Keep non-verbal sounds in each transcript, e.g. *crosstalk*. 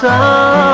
伤。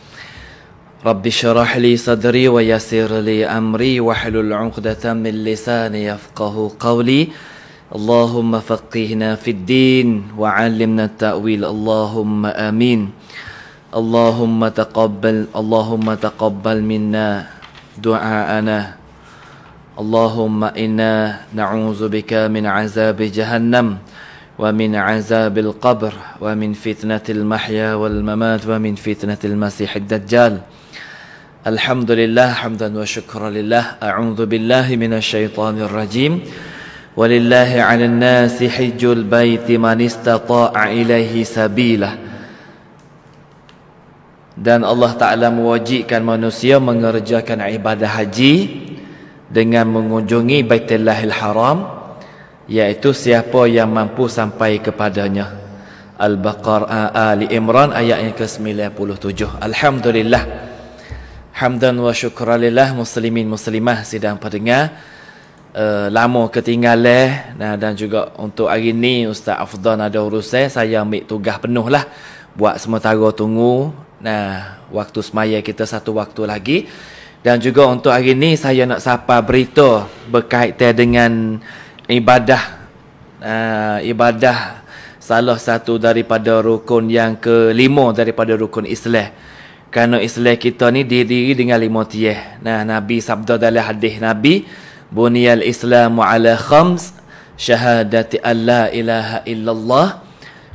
رب اشرح لي صدري ويسر لي أمري واحلل عقدة من لساني يفقه قولي اللهم فقهنا في الدين وعلمنا التأويل اللهم آمين اللهم تقبل اللهم تقبل منا دعاءنا اللهم إنا نعوذ بك من عذاب جهنم ومن عذاب القبر ومن فتنة المحيا والممات ومن فتنة المسيح الدجال Alhamdulillah, hamdan, حمدا وشكرا لله أعوذ بالله من الشيطان الرجيم ولله على الناس حج البيت من استطاع إليه dan Allah Ta'ala mewajibkan manusia mengerjakan ibadah haji dengan mengunjungi Baitullahil Haram iaitu siapa yang mampu sampai kepadanya Al-Baqarah Ali Imran ayat yang ke-97 Alhamdulillah Alhamdulillah Hamdan wa syukralillah muslimin muslimah sidang pendengar uh, lama ketinggal nah, dan juga untuk hari ni Ustaz Afdan ada urusan saya ambil tugas penuh lah buat sementara tunggu nah waktu semaya kita satu waktu lagi dan juga untuk hari ni saya nak sapa berita berkaitan dengan ibadah uh, ibadah salah satu daripada rukun yang kelima daripada rukun Islam kerana Islam kita ni diri dengan lima tiyah. Nah, Nabi sabda dalam hadis Nabi. Bunyal Islamu ala khams. Syahadati Allah ilaha illallah.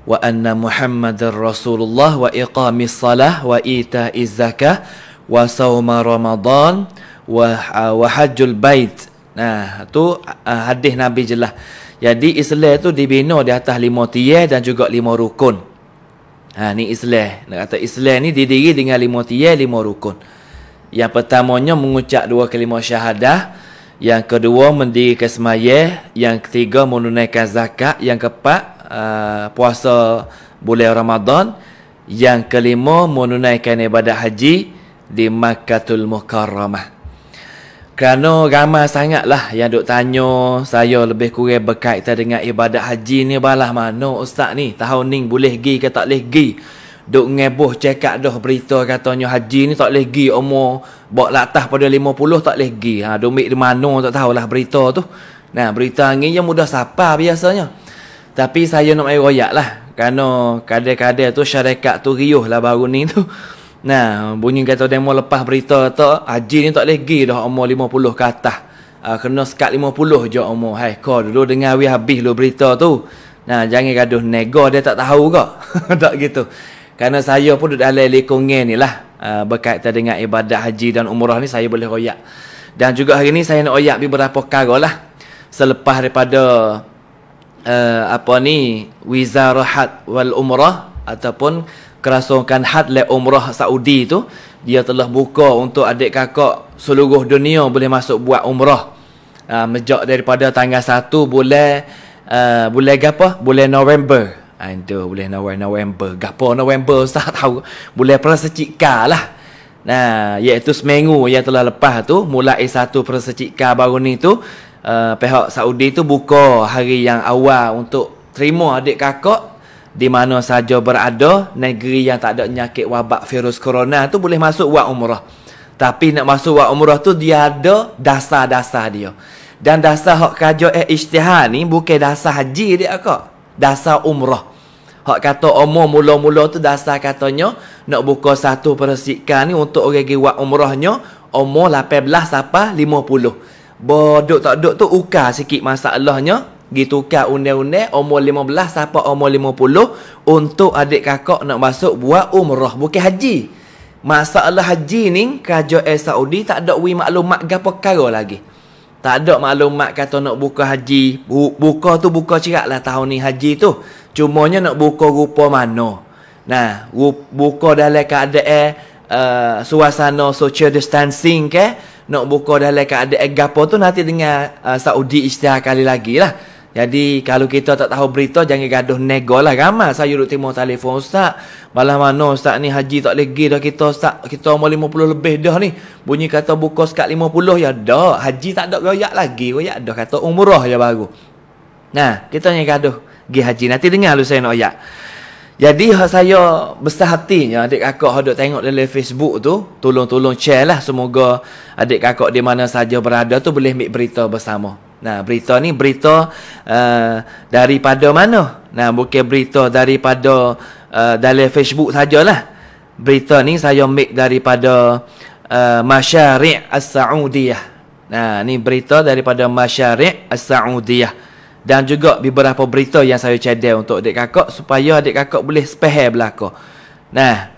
Wa anna Muhammad Rasulullah. Wa iqami salah. Wa ita izzakah. Wa sawma Ramadan. Wa, uh, wa hajjul bait. Nah, tu uh, hadis Nabi jelah. Jadi Islam tu dibina di atas lima tiyah dan juga lima rukun. Ha ni Islam. Nak kata Islam ni didiri dengan lima tiang, lima rukun. Yang pertamanya mengucap dua kalimah syahadah, yang kedua mendirikan sembahyang, yang ketiga menunaikan zakat, yang keempat uh, puasa bulan Ramadan, yang kelima menunaikan ibadah haji di Makkahul Mukarramah. Kerana ramai sangatlah yang duk tanya saya lebih kurang berkaitan dengan ibadat haji ni balah mana ustaz ni tahun ni boleh gi ke tak boleh gi? Duk ngeboh cekak dah berita katanya haji ni tak boleh gi, umur bak latah pada 50 tak boleh gi. Ha mik di mana tak tahulah berita tu. Nah berita angin yang mudah sapa biasanya. Tapi saya nak ayo lah. Kerana kadang-kadang tu syarikat tu riuh lah baru ni tu. Nah, bunyi kata demo lepas berita tu, Haji ni tak boleh pergi dah umur 50 ke atas. Uh, kena sekat 50 je umur. Hai, kau dulu dengar we habis lu berita tu. Nah, jangan gaduh nego dia tak tahu ke. *laughs* tak gitu. Karena saya pun duduk dalam lekongan ni lah. Uh, berkaitan dengan ibadat haji dan umrah ni, saya boleh royak. Dan juga hari ni saya nak royak beberapa kara lah. Selepas daripada uh, apa ni, wizarahat wal umrah ataupun kerasukan had le umrah Saudi tu dia telah buka untuk adik kakak seluruh dunia boleh masuk buat umrah uh, mejak daripada tanggal 1 boleh uh, boleh gapo boleh November Aduh, boleh November, November. Gapa November, Ustaz tahu. Boleh prasecika lah. Nah, iaitu seminggu yang telah lepas tu, mulai satu prasecika baru ni tu, uh, pihak Saudi tu buka hari yang awal untuk terima adik kakak di mana saja berada negeri yang tak ada penyakit wabak virus corona tu boleh masuk buat umrah. Tapi nak masuk buat umrah tu dia ada dasar-dasar dia. Dan dasar hak kerja eh ijtihad ni bukan dasar haji dia kok. Dasar umrah. Hak kata umur mula-mula tu dasar katanya nak buka satu persikan ni untuk orang pergi buat umrahnya umur 18 sampai 50. Bodok tak dok tu ukar sikit masalahnya Ditukar undang-undang umur 15 siapa umur 50 untuk adik kakak nak masuk buat umrah bukan haji. Masalah haji ni kerajaan Saudi tak ada wi maklumat gapo perkara lagi. Tak ada maklumat kata nak buka haji. Buka tu buka cirak lah tahun ni haji tu. cuma Cumanya nak buka rupa mana. Nah, buka dalam keadaan uh, suasana social distancing ke. Nak buka dalam keadaan gapo tu nanti dengan uh, Saudi istihar kali lagi lah. Jadi kalau kita tak tahu berita jangan gaduh nego lah kan Saya duduk timur telefon ustaz. Malah mana ustaz ni haji tak lagi dah kita ustaz. Kita umur 50 lebih dah ni. Bunyi kata buka sekat 50 ya dah. Haji tak ada royak lagi. Royak dah kata umrah ya baru. Nah, kita ni gaduh pergi haji. Nanti dengar lu saya nak royak. Jadi saya besar hatinya adik kakak duduk tengok dalam Facebook tu. Tolong-tolong share lah semoga adik kakak di mana saja berada tu boleh ambil berita bersama. Nah, berita ni berita uh, daripada mana? Nah, bukan berita daripada uh, eh, dari Facebook sajalah. Berita ni saya make daripada uh, Masyari' As-Saudiyah. Nah, ni berita daripada Masyari' As-Saudiyah. Dan juga beberapa berita yang saya cedel untuk adik kakak supaya adik kakak boleh spehel belaka. Nah,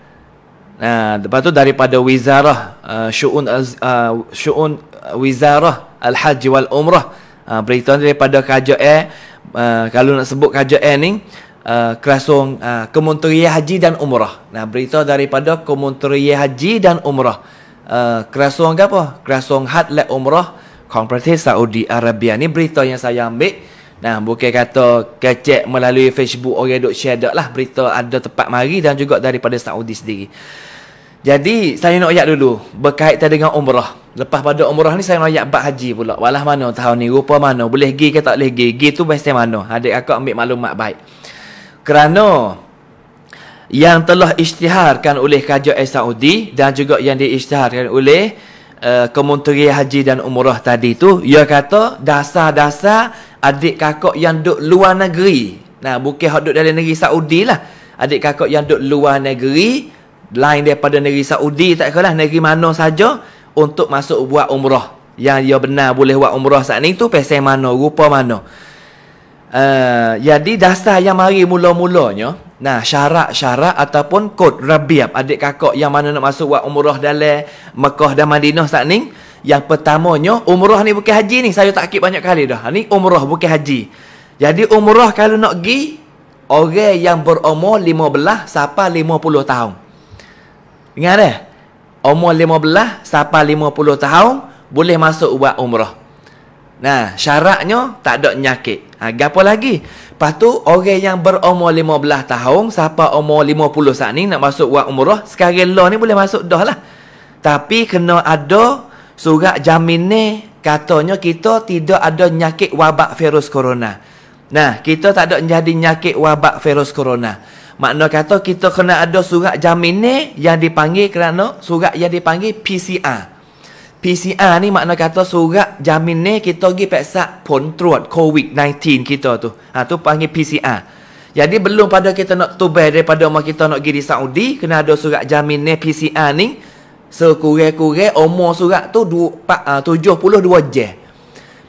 Nah, lepas tu daripada wizarah uh, syu'un uh, syu'un wizarah al-hajj wal umrah uh, ah, beritahu daripada kajo eh ah, uh, kalau nak sebut kajo eh ni uh, kerasung uh, Kementerian Haji dan Umrah. Nah berita daripada Kementerian Haji dan Umrah. Uh, kerasung apa? Kerasung Had Lek Umrah Kong Saudi Arabia ni berita yang saya ambil Nah, bukan kata kecek melalui Facebook orang duk share dah lah berita ada tepat mari dan juga daripada Saudi sendiri. Jadi saya nak ayat dulu berkaitan dengan umrah. Lepas pada umrah ni saya nak ayat bab haji pula. Walah mana tahun ni rupa mana boleh pergi ke tak boleh pergi. Pergi tu mesti mana. Adik akak ambil maklumat baik. Kerana yang telah isytiharkan oleh kerajaan Saudi dan juga yang diisytiharkan oleh uh, Kementerian Haji dan Umrah tadi tu ia kata dasar-dasar adik kakak yang duduk luar negeri nah bukan hak duduk dalam negeri Saudi lah adik kakak yang duduk luar negeri lain daripada negeri Saudi tak kalah negeri mana saja untuk masuk buat umrah yang dia benar boleh buat umrah saat ni tu pesen mana rupa mana uh, jadi dasar yang mari mula-mulanya nah syarat-syarat ataupun kod rabiab adik kakak yang mana nak masuk buat umrah dalam Mekah dan Madinah saat ni yang pertamanya umrah ni bukan haji ni saya tak kip banyak kali dah ni umrah bukan haji jadi umrah kalau nak pergi orang yang berumur 15 sampai 50 tahun Dengar eh? Umur 15 sampai puluh tahun boleh masuk buat umrah. Nah, syaratnya tak ada nyakit. Ha, gapo lagi? Lepas tu, orang yang berumur belah tahun, siapa umur 50 saat ni nak masuk buat umrah, sekarang law ni boleh masuk dah lah. Tapi kena ada surat jamin ni, katanya kita tidak ada nyakit wabak virus corona. Nah, kita tak ada jadi nyakit wabak virus corona. Makna kata kita kena ada surat jamin ni yang dipanggil kerana surat yang dipanggil PCR. PCR ni makna kata surat jamin ni kita pergi periksa pun terut COVID-19 kita tu. Ha, tu panggil PCR. Jadi belum pada kita nak tubuh daripada rumah kita nak pergi di Saudi, kena ada surat jamin ni PCR ni. Sekurang-kurang umur surat tu 72 ah, je.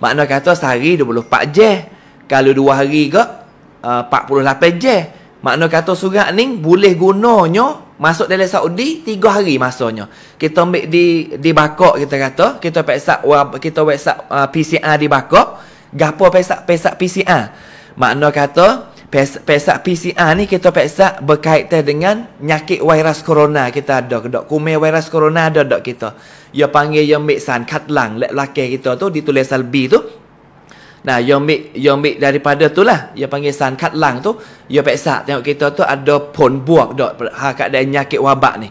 Makna kata sehari 24 je. Kalau dua hari ke 48 ah, je. Makna kata surat ni boleh gunanya masuk dalam Saudi tiga hari masanya. Kita ambil di di bakok kita kata, kita peksa kita peksa uh, PCR di bakok. Gapo peksa peksa PCR? Makna kata peksa PCR ni kita peksa berkaitan dengan nyakit virus corona kita ada dok kume virus corona ada dok kita. Ya panggil yang mixan katlang lelaki kita tu ditulis salbi tu Nah, yang mik yang mik daripada tu lah, yang panggil san kat lang tu, yang peksa tengok kita tu ada pun buak dok hakak kat ada nyakit wabak ni.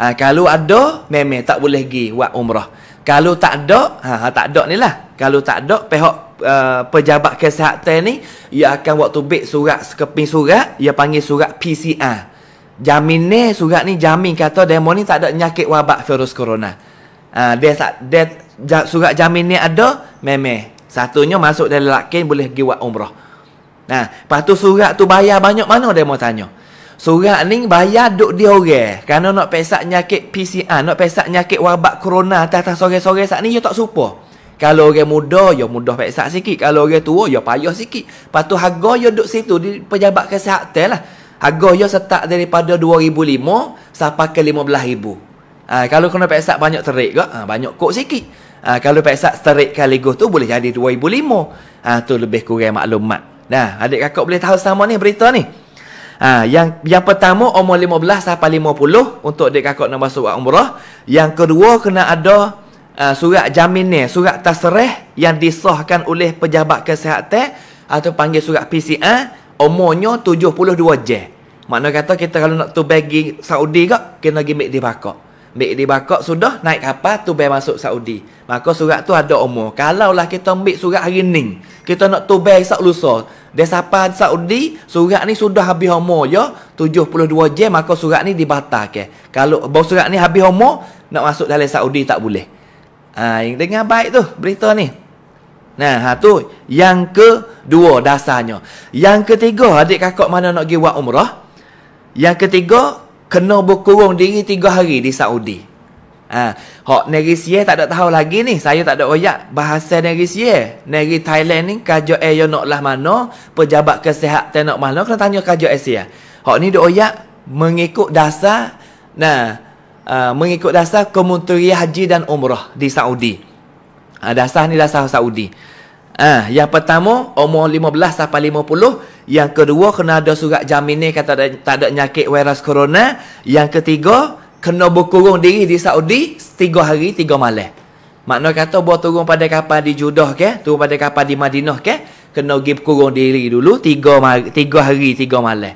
Ha, kalau ada memang tak boleh pergi buat umrah. Kalau tak ada, ha, ha tak ada ni lah. Kalau tak ada pihak uh, pejabat kesihatan ni, ia akan waktu bik surat sekeping surat, ia panggil surat PCR. Jamin ni surat ni jamin kata demo ni tak ada nyakit wabak virus corona. Ha, dia tak dia surat jamin ni ada memang Satunya masuk dari lelaki boleh pergi buat umrah. Nah, lepas tu surat tu bayar banyak mana dia mau tanya. Surat ni bayar duk dia orang. Karena nak pesak nyakit PCR, ah, nak pesak nyakit wabak corona atas-atas sore-sore saat ni, dia tak supa. Kalau orang muda, dia ya mudah pesak sikit. Kalau orang tua, dia ya payah sikit. Lepas tu harga dia ya duk situ di pejabat kesihatan lah. Harga dia setak daripada 2005 sampai ke 15000 Ha, ah, kalau kena pesak banyak terik ke, ha, ah, banyak kok sikit. Ha, kalau Pak Sat straight kali go tu boleh jadi 2005. Ha, ah, tu lebih kurang maklumat. Nah, adik kakak boleh tahu sama ni berita ni. Ha, yang yang pertama umur 15 sampai 50 untuk adik kakak nak masuk buat umrah. Yang kedua kena ada uh, surat jaminan, surat tasrih yang disahkan oleh pejabat kesihatan atau panggil surat PCR umurnya 72 je. Maknanya kata kita kalau nak tu bagi Saudi kak kena gimik di bakok. Ambil di bakok sudah naik kapal tu bayar masuk Saudi. Maka surat tu ada umur. Kalaulah kita ambil surat hari ni. Kita nak tu bayar esok lusa. Dia siapa Saudi, surat ni sudah habis umur ya. 72 jam maka surat ni dibatalkan. Kalau bau surat ni habis umur, nak masuk dalam Saudi tak boleh. Ha, yang dengar baik tu berita ni. Nah, ha, tu yang kedua dasarnya. Yang ketiga, adik kakak mana nak pergi buat umrah? Yang ketiga, kena berkurung diri tiga hari di Saudi. Ha, hak negeri Sia tak ada tahu lagi ni. Saya tak ada oyak bahasa negeri Sia. Negeri Thailand ni kajo ayo nak lah mana, pejabat kesihatan nak mana kena tanya kajo Asia. Hak ni dok oyak mengikut dasar nah uh, mengikut dasar Kementerian Haji dan Umrah di Saudi. Ha, dasar ni dasar Saudi. Ah, yang pertama umur 15 sampai 50, yang kedua kena ada surat jamin kata ada, tak ada nyakit virus corona, yang ketiga kena berkurung diri di Saudi 3 hari 3 malam. Makna kata buat turun pada kapal di Judah ke, turun pada kapal di Madinah ke, kena pergi berkurung diri dulu 3 3 hari 3 malam.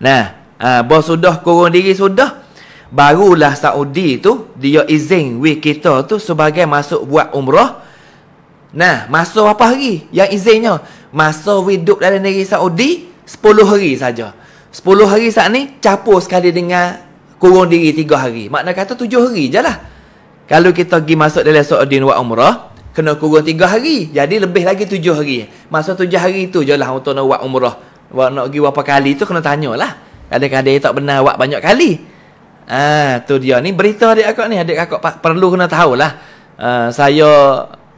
Nah, ah, eh, bos sudah kurung diri sudah barulah Saudi tu dia izin we kita tu sebagai masuk buat umrah Nah, masa apa hari? Yang izinnya. Masa hidup dalam negeri Saudi, 10 hari saja. 10 hari saat ni, capur sekali dengan kurung diri 3 hari. Makna kata 7 hari je lah. Kalau kita pergi masuk dalam Saudi buat umrah, kena kurung 3 hari. Jadi lebih lagi 7 hari. Masa 7 hari tu je lah untuk nak buat umrah. Buat nak pergi berapa kali tu kena tanya lah. Kadang-kadang dia tak benar wak banyak kali. Ah, tu dia ni berita adik akak ni adik akak perlu kena tahulah. Uh, ah, saya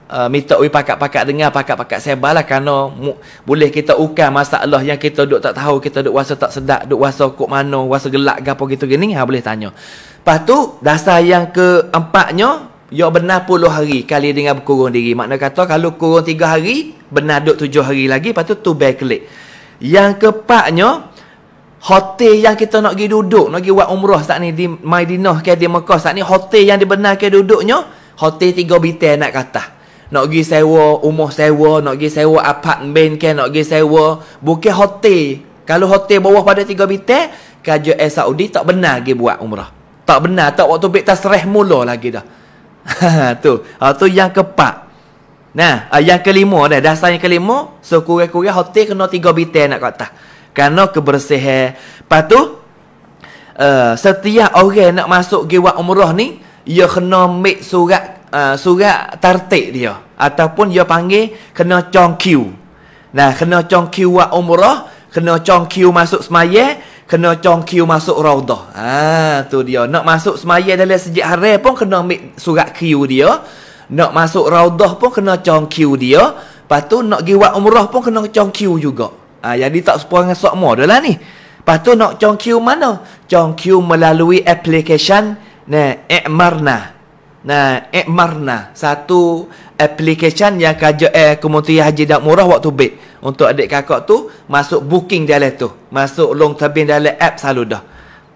uh, minta oi pakak-pakak dengar pakak-pakak sebalah kerana mu, boleh kita ukan masalah yang kita duk tak tahu kita duk rasa tak sedap duk rasa kok mana rasa gelak gapo gitu gini ha boleh tanya lepas tu dasar yang keempatnya Ya benar puluh hari kali dengan berkurung diri. Makna kata kalau kurung tiga hari, benar duduk tujuh hari lagi. Lepas tu, tu backlit. Yang keempatnya, hotel yang kita nak pergi duduk, nak pergi buat umrah saat ni di Madinah ke di Mekah saat ni, hotel yang dibenarkan duduknya, hotel tiga bintang nak kata nak pergi sewa umur sewa nak pergi sewa apartmen ke nak pergi sewa bukan hotel kalau hotel bawah pada 3 bintang kerja Air Saudi tak benar pergi buat umrah tak benar tak waktu bek tasrih mula lagi dah *laughs* tu ha, tu yang keempat nah ah, yang kelima dah dasar yang kelima sekurang-kurang so, hotel kena 3 bintang nak kata kerana kebersihan lepas tu uh, setiap orang nak masuk pergi buat umrah ni ia kena make surat Uh, surat tartik dia ataupun dia panggil kena cong queue. Nah, kena cong queue buat umrah, kena cong queue masuk semaya, kena cong queue masuk raudah. Ha, tu dia. Nak masuk semaya dalam sejak hari pun kena ambil surat queue dia. Nak masuk raudah pun kena cong queue dia. Lepas tu nak gi wa umrah pun kena cong queue juga. Ha, jadi tak sepuluh dengan sok mua lah ni. Lepas tu nak cong queue mana? Cong queue melalui application ne, Iqmarnah. Nah, Ekmarna satu application yang kaje eh Kementeri Haji dan Murah waktu bit untuk adik kakak tu masuk booking dalam tu, masuk long terbin dalam app selalu dah.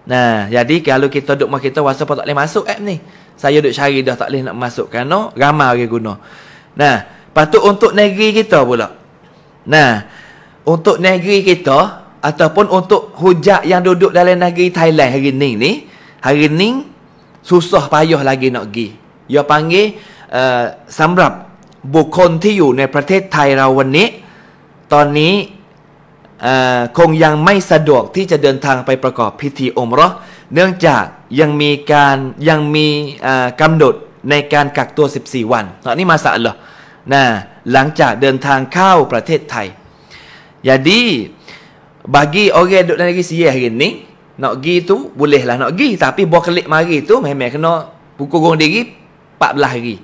Nah, jadi kalau kita duk kita WhatsApp tak boleh masuk app ni. Saya duk cari dah tak boleh nak masuk kerana ramai orang guna. Nah, patut untuk negeri kita pula. Nah, untuk negeri kita ataupun untuk hujak yang duduk dalam negeri Thailand hari ni ni, hari ni susah payah lagi nak pergi อย่าพังงี้สำหรับบุคคลที่อยู่ในประเทศไทยเราวันนี้ ตอนนี้คงยังไม่สะดวกที่จะเดินทางไปประกอบพิธีอมรอเนื่องจากยังมีการยังมีกำหนดในการกักตัว 14 วันตอนนี้มาสะเหรอนะหลังจากเดินทางเข้าประเทศไทย jadi bagi orang duduk d ี l a m negeri s nak pergi tu bolehlah nak pergi tapi bawa kelik mari tu memang kena pukul gong diri 14 hari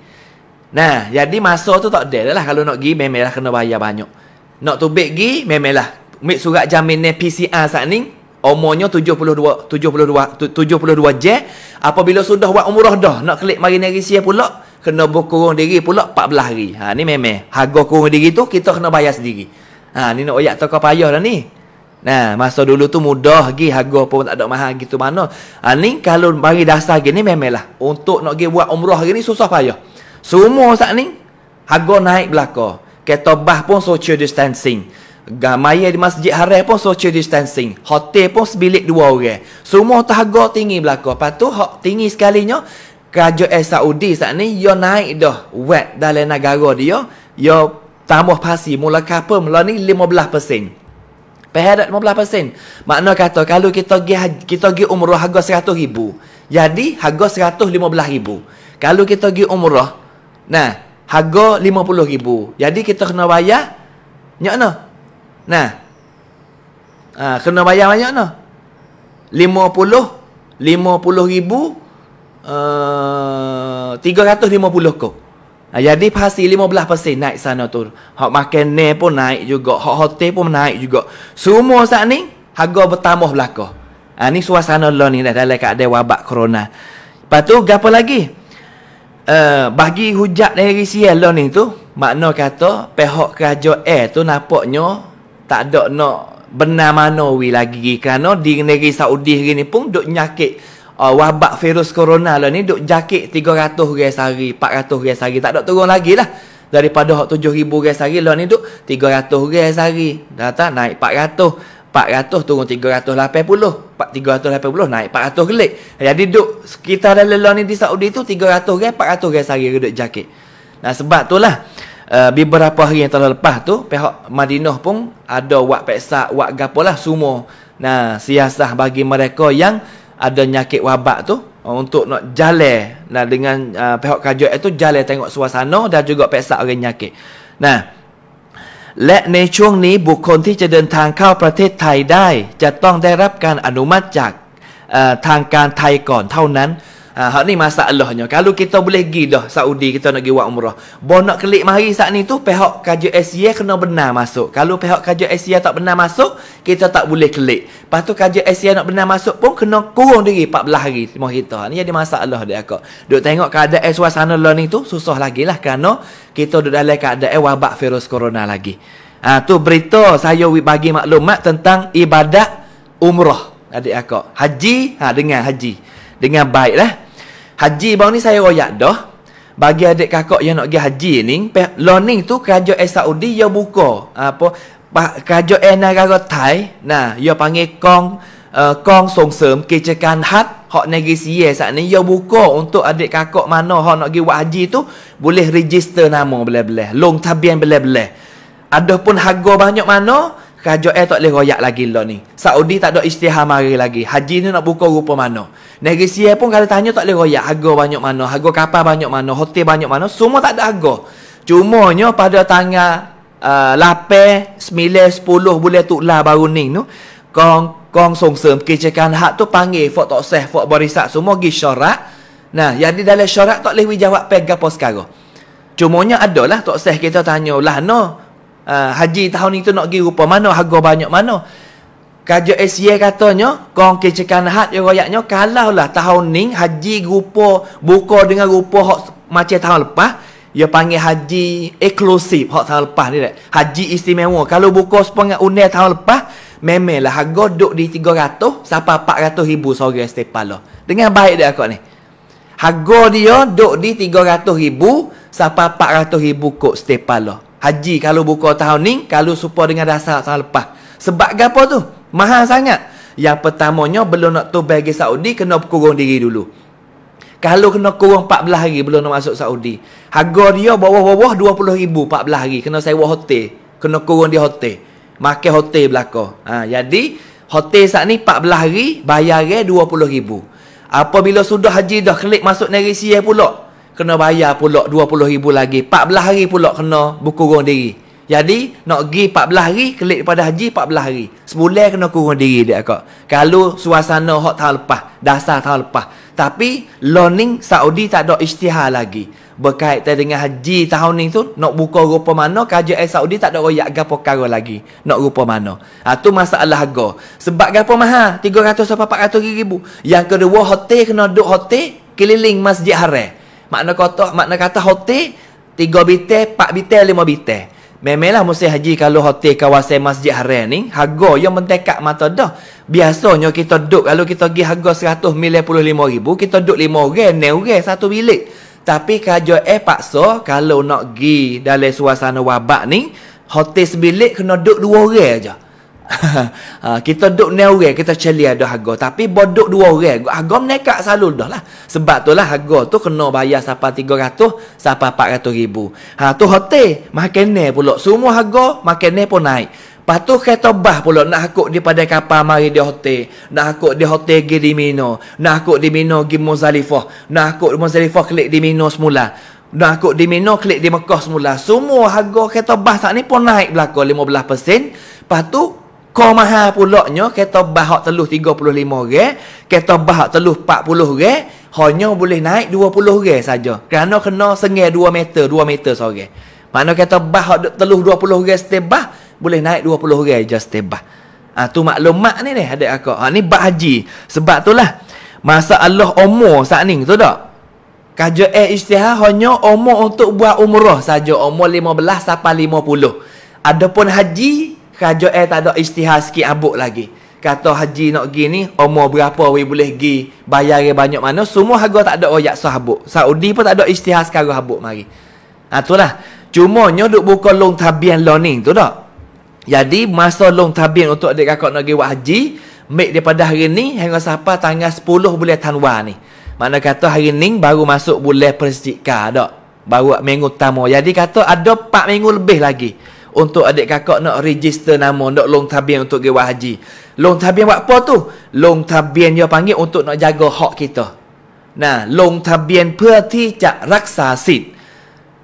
nah jadi masa tu tak ada lah kalau nak pergi lah kena bayar banyak nak tubik pergi memanglah ambil surat jamin ni PCR saat ni umurnya 72 72 72, 72 je apabila sudah buat umrah dah nak kelik mari negeri sia pula kena berkurung diri pula 14 hari ha ni memang harga kurung diri tu kita kena bayar sendiri ha ni nak oyak tokoh payah lah ni Nah, masa dulu tu mudah pergi harga pun tak ada mahal gitu mana. Ha, ni kalau bagi dasar gini memelah. untuk nak pergi buat umrah gini susah payah. Semua saat ni harga naik belaka. Kereta bas pun social distancing. Gamaya di Masjid Haram pun social distancing. Hotel pun sebilik dua orang. Semua tu harga tinggi belaka. Lepas tu hak tinggi sekalinya kerajaan Saudi saat ni yo naik dah wet dalam negara dia. Yo tambah pasi mula kapal mula ni 15%. Perhadap 15%. Makna kata kalau kita pergi kita pergi umrah harga 100 ribu. Jadi harga 115 ribu. Kalau kita pergi umrah, nah, harga 50 ribu. Jadi kita kena bayar nyak no. Nah. Ha, kena bayar banyak no. 50 50 ribu eh, uh, 350 kok. Ah, jadi pasti 15% naik sana tu. Hak makan ni pun naik juga. Hak hotel pun naik juga. Semua saat ni, harga bertambah belaka. Ha, ni suasana lo ni dah dalam keadaan wabak corona. Lepas tu, apa lagi? Uh, bagi hujat dari sial lo ni tu, makna kata pihak kerajaan eh, tu nampaknya tak ada nak benar mana lagi. Kerana di negeri Saudi ni pun duk nyakit uh, wabak virus corona lah ni duk jakit 300 orang sehari, 400 orang sehari. Tak ada turun lagi lah. Daripada 7,000 orang sehari, lah ni duk 300 orang sehari. Dah tak naik 400. 400 turun 380. 380 naik 400 gelik. Jadi duk sekitar dalam lawan ni di Saudi tu 300 orang 400 orang sehari duduk jaket. Nah sebab tu lah uh, beberapa hari yang telah lepas tu pihak Madinah pun ada wak peksa, wak gapalah semua. Nah siasah bagi mereka yang ada nyakit wabak tu untuk nak jalai nah dengan uh, pihak kajian itu jalai tengok suasana dan juga peksa orang nyakit. Nah, และในช่วงนี้บุคคลที่จะเดินทางเข้าประเทศไทยได้ จะต้องได้รับการอนุมัติจากทางการไทยก่อนเท่านั้น Ha, ni masalahnya. Kalau kita boleh pergi dah Saudi, kita nak pergi buat umrah. Bawa nak klik mari saat ni tu, pihak kerja SEA kena benar masuk. Kalau pihak kerja SEA tak benar masuk, kita tak boleh klik. Lepas tu kerja SEA nak benar masuk pun kena kurung diri 14 hari. Semua kita. Ni jadi masalah dia kak. Duk tengok keadaan suasana lah ni tu, susah lagi lah. Kerana kita duduk dalam keadaan wabak virus corona lagi. Ha, tu berita saya bagi maklumat tentang ibadat umrah. Adik aku. Haji, ha, dengan haji. Dengan baik lah. Haji bang ni saya royak dah. Bagi adik kakak yang nak pergi haji ni, learning tu kerajaan Saudi yang buka. Apa? Kerajaan negara Thai, nah, yang panggil Kong, uh, Kong Song Sem, Kejakan Hat, Hak Negeri Sia saat ni, yang buka untuk adik kakak mana hak nak pergi buat haji tu, boleh register nama boleh-boleh, Long tabian boleh-boleh. Ada pun harga banyak mana, Kerajaan eh, tak boleh royak lagi lah ni. Saudi tak ada istiham hari lagi. Haji ni nak buka rupa mana. Negeri Sia pun kalau tanya tak boleh royak. Harga banyak mana. Harga kapal banyak mana. Hotel banyak mana. Semua tak ada harga. Cumanya pada tanggal uh, lapar, sembilan, sepuluh boleh tu lah baru ni tu. Kong, kong song sem. Kecekan hak tu panggil. Fok tak seh. Fok berisak. Semua pergi syarat. Nah, jadi dalam syarat tak boleh jawab pegang apa sekarang. Cumanya adalah tak seh kita tanya lah no. Ah, haji tahun itu nak pergi rupa mana harga banyak mana Kajak SCA e katanya Kong kecekan hat yang rakyatnya Kalau lah tahun ni haji rupa Buka dengan rupa hak, macam tahun lepas Dia panggil haji eksklusif hok tahun lepas ni dek. Haji istimewa Kalau buka sepengat unai tahun lepas Memang lah harga duduk di 300 Sampai 400 ribu sore setiap lah Dengan baik dia kot ni Harga dia duduk di 300 ribu Sampai 400 ribu kot setiap lah Haji kalau buka tahun ni Kalau supaya dengan dasar tahun lepas Sebab apa tu? Mahal sangat Yang pertamanya Belum nak tu bagi Saudi Kena kurung diri dulu Kalau kena kurung 14 hari Belum nak masuk Saudi Harga dia bawah-bawah 20 ribu 14 hari Kena sewa hotel Kena kurung di hotel Makan hotel belakang ha, Jadi Hotel saat ni 14 hari Bayar dia 20 ribu Apabila sudah haji dah klik masuk negeri Syria pula kena bayar pulak 20 ribu lagi. 14 hari pulak kena buku kurung diri. Jadi, nak pergi 14 hari, klik pada haji 14 hari. Semula kena kurung diri dia kak. Kalau suasana hak tahun lepas, dasar tahun lepas. Tapi, learning Saudi tak ada isytihar lagi. Berkaitan dengan haji tahun ni tu, nak buka rupa mana, kajian Saudi tak ada royak gapo karo lagi. Nak rupa mana. Ha, masalah go. Sebab gapo mahal, 300 sampai 400 ribu. Yang kedua, hotel kena duduk hotel, keliling masjid haram. Makna kata, makna kata hotel, tiga bitel, empat bitel, lima bitel. Memelah mesti haji kalau hotel kawasan masjid haram ni, harga yang mentekak mata dah. Biasanya kita duduk, kalau kita pergi harga RM195,000, kita duduk lima orang, enam orang, satu bilik. Tapi kalau eh paksa, kalau nak pergi dalam suasana wabak ni, hotel sebilik kena duduk dua orang aja. *laughs* Ah, kita duduk ni orang kita celi ada harga tapi bodok dua orang harga mereka selalu dah lah sebab tu lah harga tu kena bayar sampai 300 sampai 400 ribu ha, tu hotel makan ni pulak semua harga makan ni pun naik Lepas tu kereta bah pula nak akut di pada kapal mari di hotel. Nak akut di hotel pergi di Mino. Nak akut di Mino pergi Muzalifah. Nak akut di Muzalifah klik di Mino semula. Nak akut di Mino klik di Mekah semula. Semua harga kereta bah saat ni pun naik belakang 15%. Lepas tu kau maha pulaknya kereta bas teluh 35 orang, kereta bas teluh 40 orang, hanya boleh naik 20 orang saja. Kerana kena sengih 2 meter, 2 meter seorang. Mana kereta bas teluh 20 orang setebah, boleh naik 20 orang saja setebah. Ha, ah, tu maklumat ni ni adik aku. Ha, ah, ni bak haji. Sebab tu lah. Masa Allah umur saat ni, tu tak? Kaja eh istihar hanya umur untuk buat umrah saja. Umur 15 sampai 50. Adapun haji, kerajaan eh, tak ada istihar sikit abuk lagi. Kata haji nak pergi ni, umur berapa we boleh pergi, bayar banyak mana, semua harga tak ada royak oh, sahabuk. Saudi pun tak ada istihar sekarang habuk mari. Ha, tu lah. Cumanya duk buka long tabian learning tu tak? Jadi masa long tabian untuk adik kakak nak pergi buat haji, make daripada hari ni hingga sampai tanggal 10 bulan Tanwa ni. Mana kata hari ni baru masuk boleh Persijika dak? Baru minggu utama. Jadi kata ada 4 minggu lebih lagi. untuk adik kakak nak register nama nak long tabian untuk gewah haji. Long tabian buat apa tu? Long tabian dia panggil untuk nak jaga hak kita. Nah, long tabian เพื่อที่จะรักษาสิทธิ์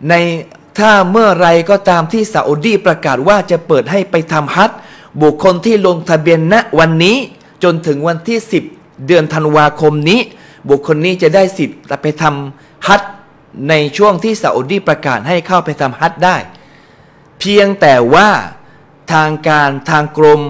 ในถ้าเมื่อไรก็ตามที่ซาอุดีประกาศว่าจะเปิดให้ไปทำฮัจบุคคลที่ลงทะเบียนณวันนี้จนถึงวันที่ 10 เดือนธันวาคมนี้ บุคคลนี้จะได้สิทธิ์ไปทำฮัจในช่วงที่ซาอุดีประกาศให้เข้าไปทำฮัจได้เพียงแต่ว่าทางการทางกรม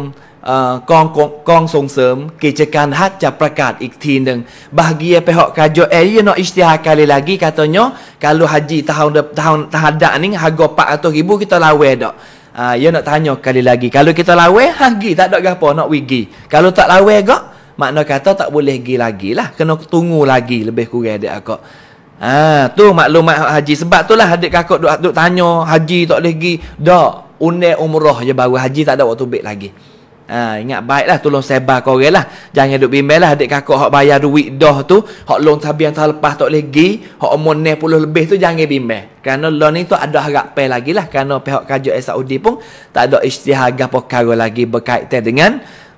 กองกอง,กองส่งเสริมกิจการฮัจจะประกาศอีกทีหนึ่งบาฮีเอเปฮอกาโจเอริโนอิสติฮากาลิลากิคาโตโนกาลูฮัจิทาฮาวเดทาฮาวทาฮัดดะนิงฮากอปะอัตุกิบุกิตาลาเวดอเออยนต้องถามอีกครั้งหนึ่งถ้าเราลาเวฮักกี้ถ้าดอกก็พอนอกวิกิถ้าเราไม่ลาเวก็หมายความว่าไม่สามารถกี้ลากีล่ะต้องรอกี้ลากีเลยคุ้มกว่าเด็กก็ Ha, tu maklumat hak haji. Sebab tu lah adik kakak duk, duk tanya haji tak boleh pergi. Dak. Undai umrah je baru haji tak ada waktu baik lagi. Ha, ingat baiklah tolong sebar kau orang lah. Jangan duk bimbel lah adik kakak hak bayar duit dah tu. Hak long sabi yang tak lepas tak boleh pergi. Hak umur ni puluh lebih tu jangan bimbel. Kerana lo ni tu ada harap pay lagi lah. Kerana pihak kajuk air Saudi pun tak ada istihaga perkara lagi berkaitan dengan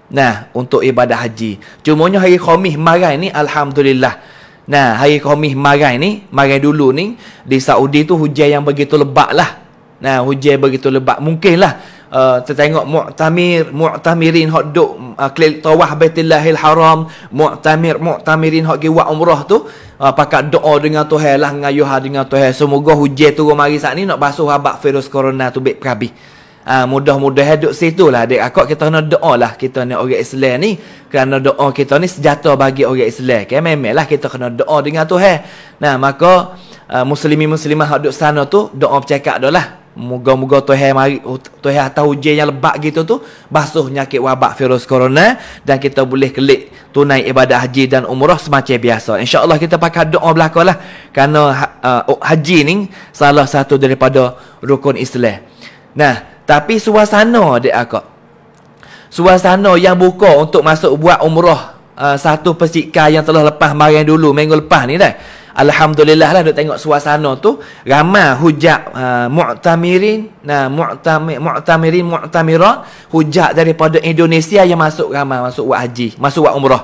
Nah, untuk ibadah haji. Cumanya hari Khamis marah ni, Alhamdulillah. Nah, hari komih marai ni, marai dulu ni, di Saudi tu hujan yang begitu lebat lah. Nah, hujan begitu lebat. Mungkin lah, uh, tertengok mu'tamir, mu'tamirin hok duk uh, klil tawah baitillahil haram, mu'tamir, mu'tamirin hok gi buat umrah tu, uh, pakat doa dengan Tuhan lah, ngayuh dengan Tuhan. Semoga hujan turun mari saat ni, nak basuh habak virus corona tu baik perhabis ha, ah, mudah-mudahan eh, duduk situ lah adik akak ah, kita nak doa lah kita ni orang Islam ni kerana doa kita ni sejata bagi orang Islam kan memang lah kita kena doa dengan tu eh. nah maka uh, muslimi-muslimah duduk sana tu doa bercakap dah lah Moga-moga Tuhan mari Tuhan tahu je yang lebat gitu tu basuh nyakit wabak virus corona dan kita boleh klik tunai ibadah haji dan umrah semacam biasa. Insya-Allah kita pakai doa belakalah karena uh, oh, haji ni salah satu daripada rukun Islam. Nah, tapi suasana dia akak. Suasana yang buka untuk masuk buat umrah uh, satu pesika yang telah lepas marian dulu minggu lepas ni dah. Alhamdulillah lah duk tengok suasana tu ramah, hujak uh, mu'tamirin nah mu'tamir mu'tamirin mu'tamira hujak daripada Indonesia yang masuk ramah, masuk buat haji, masuk buat umrah.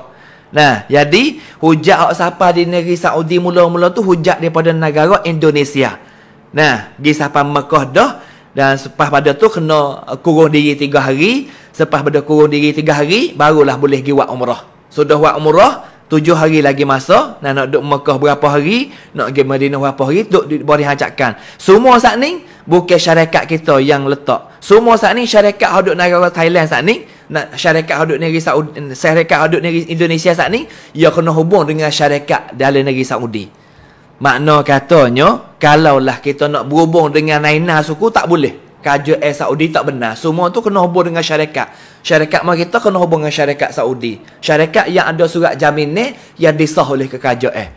Nah, jadi hujah, hak siapa di negeri Saudi mula-mula tu hujah daripada negara Indonesia. Nah, di siapa Mekah dah, dan selepas pada tu kena uh, kurung diri tiga hari. Selepas pada kurung diri tiga hari, barulah boleh pergi buat umrah. Sudah buat umrah, tujuh hari lagi masa. Dan nak duduk Mekah berapa hari, nak pergi Madinah berapa hari, duduk di, boleh hancakkan. Semua saat ni, bukan syarikat kita yang letak. Semua saat ni, syarikat yang duduk negara Thailand saat ni, nak syarikat hadut negeri Saudi syarikat hadut negeri Indonesia saat ni ia kena hubung dengan syarikat dalam negeri Saudi. Makna katanya, kalaulah kita nak berhubung dengan Naina suku, tak boleh. Kerja Air Saudi tak benar. Semua tu kena hubung dengan syarikat. Syarikat mak kita kena hubung dengan syarikat Saudi. Syarikat yang ada surat jamin ni, yang disah oleh ke kerja Air.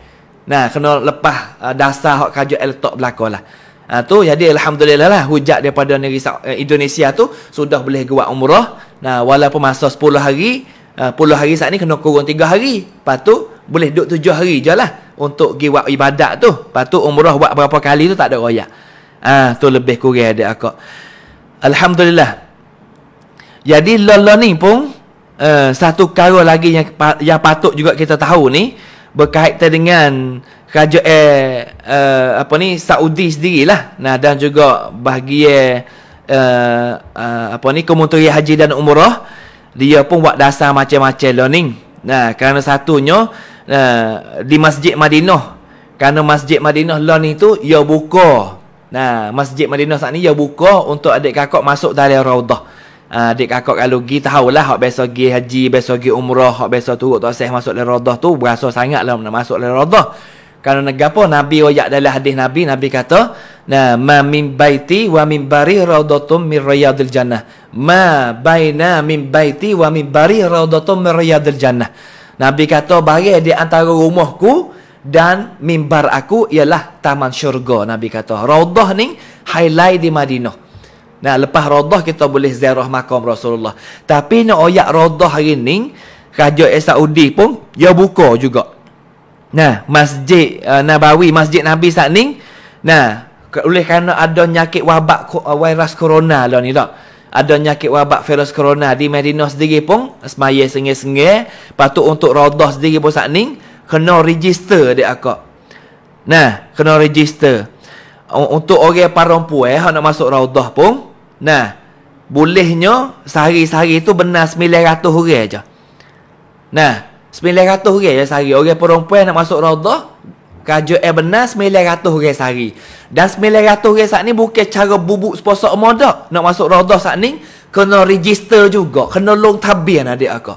Nah, kena lepas uh, dasar hak kerja Air letak belakang lah. Ha, tu jadi alhamdulillah lah hujak daripada negeri eh, Indonesia tu sudah boleh buat umrah. Nah, walaupun masa 10 hari, ah, uh, 10 hari saat ni kena kurung 3 hari. Lepas tu boleh duduk 7 hari je lah untuk pergi buat ibadat tu. Lepas tu umrah buat berapa kali tu tak ada royak. Ah ha, tu lebih kurang ada aku. Alhamdulillah. Jadi lala ni pun uh, satu kala lagi yang yang patut juga kita tahu ni berkaitan dengan raja eh, uh, apa ni Saudi sendirilah. Nah dan juga bahagia uh, eh, uh, eh, apa ni Kementerian Haji dan Umrah dia pun buat dasar macam-macam learning. Nah, kerana satunya Eh, di Masjid Madinah. Kerana Masjid Madinah lah ni tu, ia ya buka. Nah, Masjid Madinah saat ni, ia ya buka untuk adik kakak masuk dari Raudah. Uh, eh, adik kakak kalau pergi tahulah hak biasa pergi haji biasa pergi umrah hak biasa turut tak sah masuk dalam radah tu berasa sangat lah nak masuk dalam radah kerana negapa nabi royak dalam hadis nabi nabi kata nah ma min baiti wa min bari radatum min riyadil jannah ma baina min baiti wa min bari radatum min riyadil jannah Nabi kata bahaya di antara rumahku dan mimbar aku ialah taman syurga. Nabi kata raudah ni highlight di Madinah. Nah lepas raudah kita boleh ziarah makam Rasulullah. Tapi ni oyak raudah hari ni Raja Saudi pun dia buka juga. Nah masjid uh, Nabawi, masjid Nabi saat ni. Nah oleh kerana ada nyakit wabak eh, virus corona lah ni tak. Lah ada nyakit wabak virus corona di Medina sendiri pun semaya sengih-sengih patut untuk rodah sendiri pun saat ni kena register dia aku. nah kena register untuk orang perempuan eh, nak masuk rodah pun nah bolehnya sehari-sehari tu benar 900 orang aja. nah 900 orang je sehari orang perempuan nak masuk rodah Kerajaan yang benar 900 orang sehari Dan 900 orang saat ni bukan cara bubuk sposok modok Nak masuk rodoh saat ni Kena register juga Kena long tabian adik aku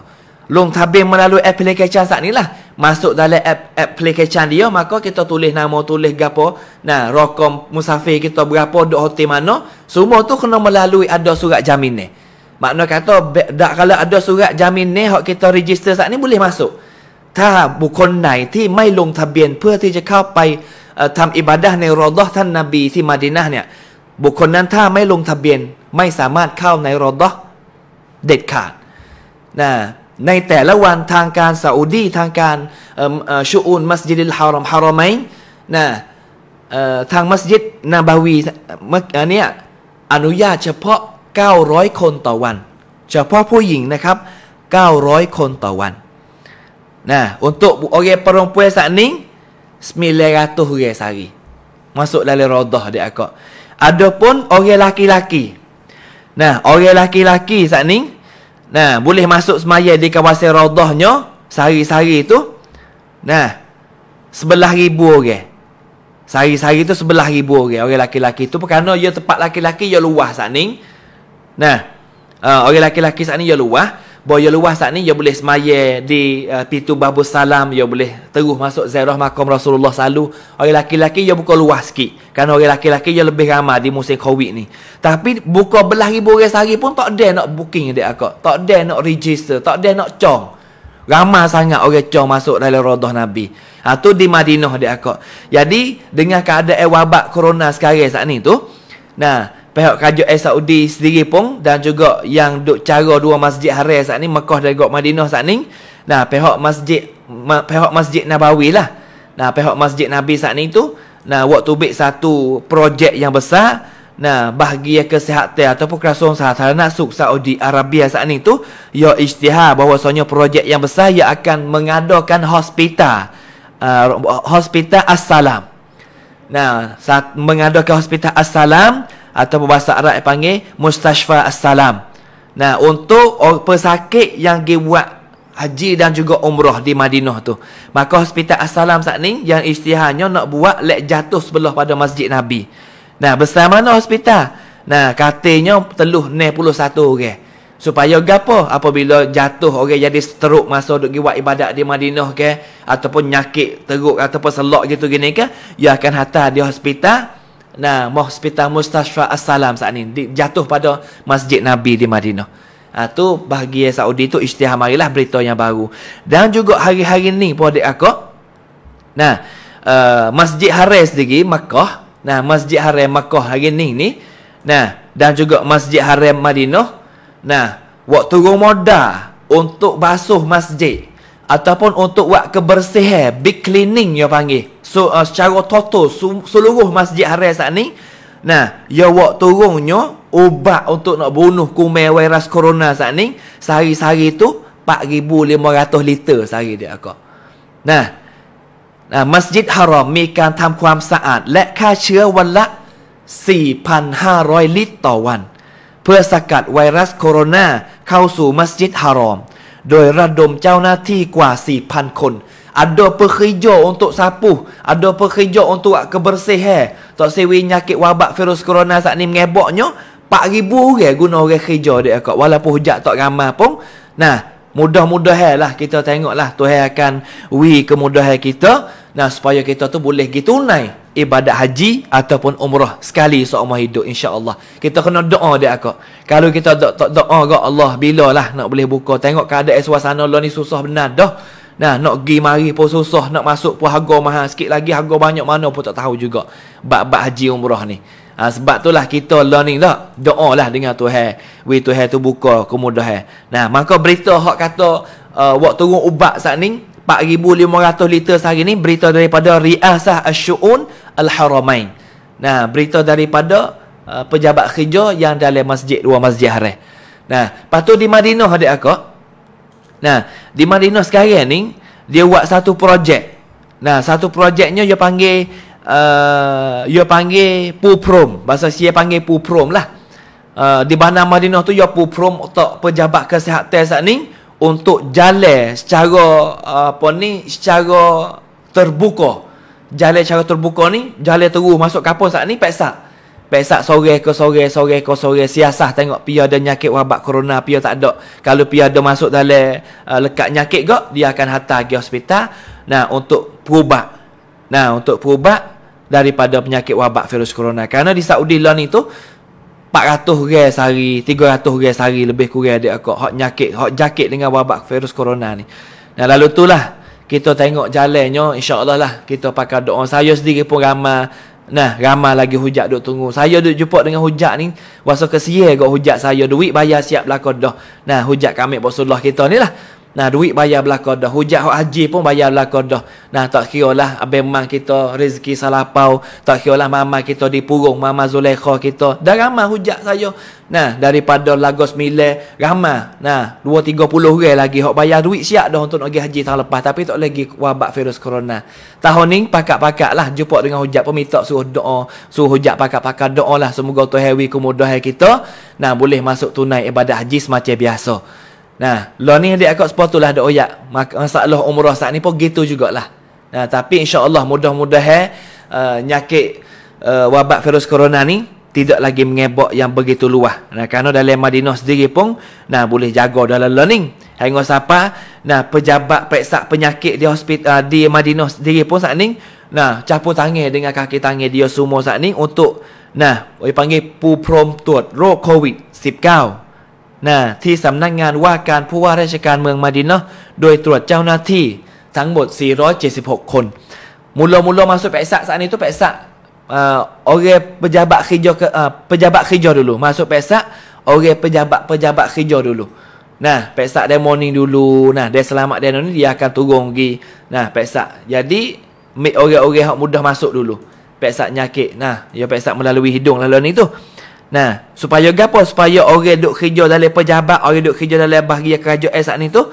Long tabian melalui aplikasi saat ni lah Masuk dalam aplikasi dia Maka kita tulis nama tulis gapo Nah rokom musafir kita berapa Duk hotel mana Semua tu kena melalui ada surat jamin ni Makna kata Kalau ada surat jamin ni Hak kita register saat ni boleh masuk ถ้าบุคคลไหนที่ไม่ลงทะเบียนเพื่อที่จะเข้าไปทำอิบาดะในรอดอท่านนาบีที่มาดินาเนี่ยบุคคลนั้นถ้าไม่ลงทะเบียนไม่สามารถเข้าในรอดอเด็ดขาดนะในแต่ละวันทางการซาอุดีทางการชูอุนมัสยิดิลฮารอมฮารอมัยนะทางมัสยิดนาบาวีอันเนี้ยอนุญาตเฉพาะ 900 คนต่อวันเฉพาะผู้หญิงนะครับ900 คนต่อวัน Nah, untuk orang perempuan saat ni 900 orang sehari. Masuk dalam radah dia akak. Adapun orang laki-laki. Nah, orang laki-laki saat ni nah boleh masuk semaya di kawasan radahnya sehari-hari tu. Nah, 11000 orang. Sehari-hari tu 11000 orang orang laki-laki tu kerana dia tempat laki-laki dia luas saat ni. Nah, uh, orang laki-laki saat ni dia luas. Boya luas saat ni Dia boleh semaya Di uh, pintu Babus Salam Dia boleh Terus masuk Zairah Makam Rasulullah Salu Orang laki-laki Dia buka luas sikit Kerana orang laki-laki Dia lebih ramah Di musim Covid ni Tapi Buka belah ribu orang sehari pun Tak ada nak booking dia aku. Tak ada nak register Tak ada nak cong Ramah sangat orang cong masuk dalam rodoh Nabi. Ha, di Madinah dia aku. Jadi, dengan keadaan wabak corona sekarang saat ni tu. Nah, pihak kerajaan Arab Saudi sendiri pun dan juga yang duk cara dua masjid hari saat ni Mekah dan juga Madinah saat ni nah pihak masjid ma, pihak masjid Nabawi lah nah pihak masjid Nabi saat ni tu nah waktu bik satu projek yang besar nah bahagia kesihatan ataupun kerasung sahara nak Saudi Arabia saat ni tu ya isytihar bahawasanya projek yang besar ia akan mengadakan hospital uh, hospital Assalam nah saat mengadakan hospital Assalam salam atau bahasa Arab panggil mustashfa as-salam. Nah, untuk pesakit yang pergi buat haji dan juga umrah di Madinah tu. Maka hospital as-salam saat ni yang istihanya nak buat lek jatuh sebelah pada masjid Nabi. Nah, bersama mana hospital? Nah, katanya teluh 91 orang. Supaya gapo apabila jatuh orang okay, jadi teruk masa duk buat ibadat di Madinah ke okay, ataupun nyakit teruk ataupun selok gitu gini ke, ia akan hantar di hospital nah hospital mustasyfa assalam saat ini di, jatuh pada masjid nabi di madinah ha, tu bagi saudi tu isytihar marilah berita yang baru dan juga hari-hari ni pun dek aku nah uh, masjid haram sendiri makkah nah masjid haram makkah hari ni ni nah dan juga masjid haram madinah nah waktu ramadan untuk basuh masjid ataupun untuk buat kebersihan big cleaning yang panggil so, uh, secara total seluruh masjid haram saat ni nah ya wak turunnya ubat untuk nak bunuh kumai virus corona saat ni sehari-hari tu 4500 liter sehari dia aku nah nah masjid haram มีการทําความสะอาดและฆ่าเชื้อวัน4500ลิตรต่อวันเพื่อสกัดไวรัสโคโรนาเข้าสู่มัสยิดฮารอมโดยระดมเจ้าหน้า4,000คน ada pekerja untuk sapu. Ada pekerja untuk buat kebersih. Eh. Tak sewi nyakit wabak virus corona saat ni mengeboknya. 4,000 orang okay, guna orang okay, kerja dia kot. Walaupun hujak tak ramah pun. Nah, mudah-mudah lah kita tengok lah. Tuhan akan wi kemudahan kita. Nah, supaya kita tu boleh pergi tunai ibadat haji ataupun umrah sekali seumur hidup insyaAllah. Kita kena doa dia kot. Kalau kita tak doa kot Allah, bila lah nak boleh buka. Tengok keadaan suasana Allah ni susah benar dah. Nah, nak pergi mari pun susah. Nak masuk pun harga mahal. Sikit lagi harga banyak mana pun tak tahu juga. Bak-bak haji umrah ni. Ha, sebab itulah kita learning tak. Doa lah dengan Tuhan. We Tuhan tu buka kemudahan. Nah, maka berita hak kata uh, waktu turun ubat saat ni. 4,500 liter sehari ni. Berita daripada Riasah Asyu'un Al-Haramain. Nah, berita daripada uh, pejabat kerja yang dalam masjid dua masjid hari. Nah, lepas di Madinah adik aku. Nah, di Madinah sekarang ni dia buat satu projek. Nah, satu projeknya dia panggil uh, dia panggil Puprom. Bahasa Sia panggil Puprom lah. Uh, di Bandar Madinah tu dia Puprom untuk pejabat kesihatan saat ni untuk jalan secara uh, apa ni secara terbuka. Jalan secara terbuka ni jalan terus masuk kapal saat ni peksak. Pesak sore ke sore, sore ke sore, siasah tengok pia ada nyakit wabak corona, pia tak ada. Kalau pia ada masuk dalam uh, lekat nyakit kot, dia akan hantar ke hospital. Nah, untuk perubat. Nah, untuk perubat daripada penyakit wabak virus corona. Karena di Saudi lah ni tu, 400 ge sehari, 300 ge sehari lebih kurang ada aku hak nyakit, hak jakit dengan wabak virus corona ni. Nah, lalu tu lah kita tengok jalannya insyaallah lah kita pakai doa saya sendiri pun ramai Nah, ramai lagi hujak duk tunggu. Saya duk jumpa dengan hujak ni, rasa kesia kat hujak saya. Duit bayar siap lah kau Nah, hujak kami Rasulullah kita ni lah. Nah duit bayar belakang dah Hujat haji pun bayar belakang dah Nah tak kira lah Abang mak kita rezeki salah pau Tak kira lah mama kita dipurung Mama Zulekha kita Dah ramah hujat saya Nah daripada lagu semilai Ramah Nah dua tiga puluh orang lagi Hak bayar duit siap dah untuk nak pergi haji tahun lepas Tapi tak lagi wabak virus corona Tahun ni pakat-pakat lah Jumpa dengan hujat pun minta suruh doa Suruh hujat pakat-pakat doa lah Semoga tu hewi kumudahai kita Nah boleh masuk tunai ibadah haji semacam biasa Nah, lo ni adik aku sepatu lah ada oyak. Masalah umrah saat ni pun gitu jugalah. Nah, tapi insyaAllah mudah-mudah eh, uh, nyakit uh, wabak virus corona ni tidak lagi mengebok yang begitu luah. Nah, kerana dalam Madinah sendiri pun nah, boleh jaga dalam learning. Hingga siapa? Nah, pejabat periksa penyakit di hospital uh, di Madinah sendiri pun saat ni nah, capur tangan dengan kaki tangan dia semua saat ni untuk nah, dipanggil pupromtut, roh COVID-19. นะที่สํานักงานว่าการผู้ว่าราชการเมืองมาดินเนาะโดยตรวจเจ้าหน้าที่ทั้งหมด 476 คน มุลโลมุลโลมาสุเปซะสานิตุเปซะโอเคปัญญาบัคิจโจเปัญญาบัคิจโจดูลูมาสุเปซะโอเคปัญญาบัปัญญาบัคิจโจดูลูนะเปซะเดโมนิงดูลูนะเดสลามะเดนนี่ดีอาการตุกงกีนะเปซะยาดีโอเคโอเคฮอกมุดะมาสุดูลูเปซะนยาเกะนะยอเปซะมาลาลุยฮิดงลาลอนิตุ Nah, supaya gapo? Supaya orang duk kerja dalam pejabat, orang duk kerja dalam bahagian kerajaan saat ni tu.